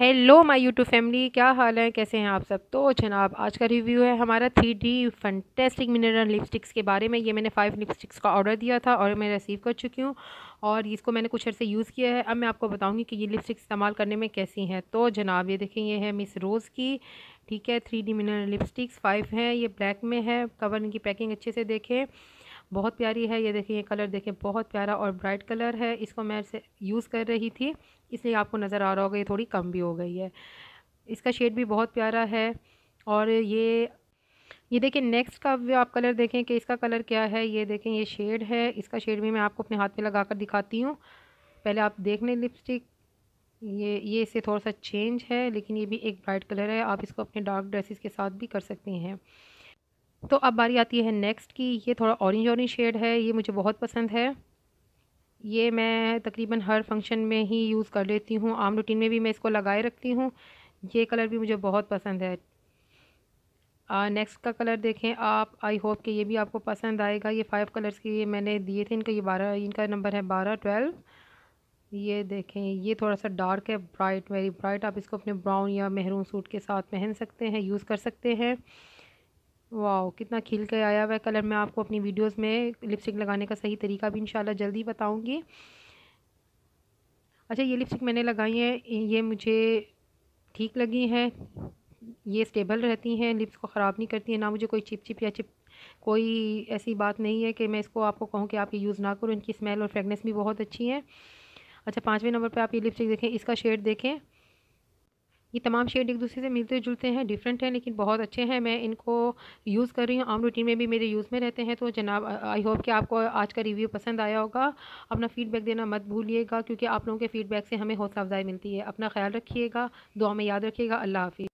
hello my YouTube family क्या हाल है कैसे हैं आप सब तो जनाब आज का रिव्यू है हमारा three D fantastic mineral lipsticks के बारे में ये मैंने फ़ाइव लिपस्टिक्स का ऑर्डर दिया था और मैं रिसीव कर चुकी हूँ और इसको मैंने कुछ अर्से यूज़ किया है अब मैं आपको बताऊँगी कि ये लिपस्टिक इस्तेमाल करने में कैसी हैं तो जनाब ये देखें ये है मिस रोज़ की ठीक है three D mineral lipsticks five हैं ये ब्लैक में है कवर इनकी पैकिंग अच्छे से देखें बहुत प्यारी है ये देखिए ये कलर देखें बहुत प्यारा और ब्राइट कलर है इसको मैं यूज़ कर रही थी इसलिए आपको नज़र आ रहा होगा ये थोड़ी कम भी हो गई है इसका शेड भी बहुत प्यारा है और ये ये देखिए नेक्स्ट का आप कलर देखें कि इसका कलर क्या है ये देखें ये शेड है इसका शेड भी मैं आपको अपने हाथ में लगा कर दिखाती हूँ पहले आप देख लें लिपस्टिक ये ये इससे थोड़ा सा चेंज है लेकिन ये भी एक ब्राइट कलर है आप इसको अपने डार्क ड्रेसेस के साथ भी कर सकती हैं तो अब बारी आती है नेक्स्ट की ये थोड़ा ऑरेंज ऑरेंज शेड है ये मुझे बहुत पसंद है ये मैं तकरीबन हर फंक्शन में ही यूज़ कर लेती हूँ आम रूटीन में भी मैं इसको लगाए रखती हूँ ये कलर भी मुझे बहुत पसंद है नेक्स्ट का कलर देखें आप आई होप कि ये भी आपको पसंद आएगा ये फाइव कलर्स के मैंने दिए थे इनका ये बारह इनका नंबर है बारह ट्वेल्व ये देखें ये थोड़ा सा डार्क है ब्राइट वेरी ब्राइट आप इसको अपने ब्राउन या मेहरून सूट के साथ पहन सकते हैं यूज़ कर सकते हैं वाह कितना खिल के आया हुआ कलर मैं आपको अपनी वीडियोस में लिपस्टिक लगाने का सही तरीका भी इंशाल्लाह जल्दी बताऊंगी अच्छा ये लिपस्टिक मैंने लगाई है ये मुझे ठीक लगी हैं ये स्टेबल रहती हैं लिप्स को ख़राब नहीं करती हैं ना मुझे कोई चिप चिप या चिप कोई ऐसी बात नहीं है कि मैं इसको आपको कहूँ कि आप ये यूज़ ना करूँ इनकी स्मेल और फ्रेगनेंस भी बहुत अच्छी है अच्छा पाँचवें नंबर पर आप ये लिपस्टिक देखें इसका शेड देखें ये तमाम शेड एक दूसरे से मिलते जुलते हैं डिफरेंट हैं लेकिन बहुत अच्छे हैं मैं इनको यूज़ कर रही हूँ आम रूटीन में भी मेरे यूज़ में रहते हैं तो जनाब आई होप कि आपको आज का रिव्यू पसंद आया होगा अपना फ़ीडबैक देना मत भूलिएगा क्योंकि आप लोगों के फ़ीडबैक से हमें हौसला अफजाई मिलती है अपना ख्याल रखिएगा दुआ में याद रखिएगा अल्लाह हाफि